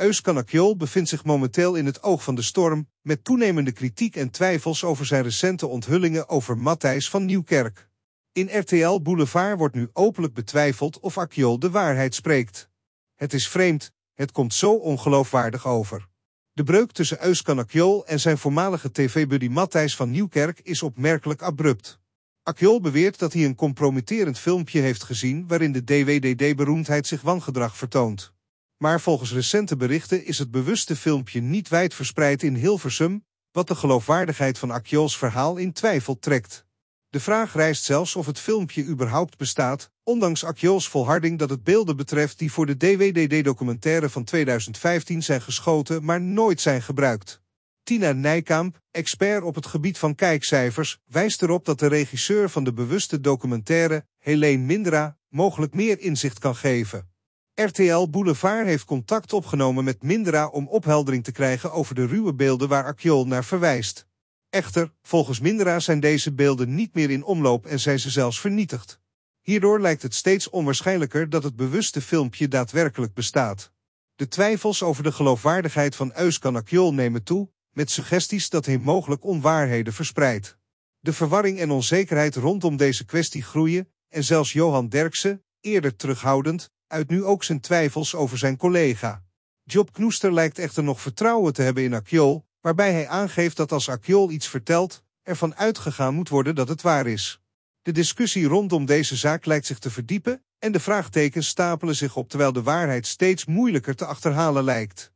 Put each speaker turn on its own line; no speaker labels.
Euskanakjol bevindt zich momenteel in het oog van de storm, met toenemende kritiek en twijfels over zijn recente onthullingen over Matthijs van Nieuwkerk. In RTL Boulevard wordt nu openlijk betwijfeld of Akjol de waarheid spreekt. Het is vreemd, het komt zo ongeloofwaardig over. De breuk tussen Euskan Akjol en zijn voormalige tv-buddy Matthijs van Nieuwkerk is opmerkelijk abrupt. Akjol beweert dat hij een compromitterend filmpje heeft gezien waarin de DWDD-beroemdheid zich wangedrag vertoont. Maar volgens recente berichten is het bewuste filmpje niet wijdverspreid in Hilversum, wat de geloofwaardigheid van Akjols verhaal in twijfel trekt. De vraag rijst zelfs of het filmpje überhaupt bestaat, ondanks Akjols volharding dat het beelden betreft die voor de DWDD-documentaire van 2015 zijn geschoten maar nooit zijn gebruikt. Tina Nijkamp, expert op het gebied van kijkcijfers, wijst erop dat de regisseur van de bewuste documentaire, Helene Mindra, mogelijk meer inzicht kan geven. RTL Boulevard heeft contact opgenomen met Mindera om opheldering te krijgen over de ruwe beelden waar Akjol naar verwijst. Echter, volgens Mindera zijn deze beelden niet meer in omloop en zijn ze zelfs vernietigd. Hierdoor lijkt het steeds onwaarschijnlijker dat het bewuste filmpje daadwerkelijk bestaat. De twijfels over de geloofwaardigheid van Euskan Akjol nemen toe, met suggesties dat hij mogelijk onwaarheden verspreidt. De verwarring en onzekerheid rondom deze kwestie groeien, en zelfs Johan Derksen, eerder terughoudend, uit nu ook zijn twijfels over zijn collega. Job Knoester lijkt echter nog vertrouwen te hebben in Akjol, waarbij hij aangeeft dat als Akjol iets vertelt, ervan uitgegaan moet worden dat het waar is. De discussie rondom deze zaak lijkt zich te verdiepen en de vraagtekens stapelen zich op terwijl de waarheid steeds moeilijker te achterhalen lijkt.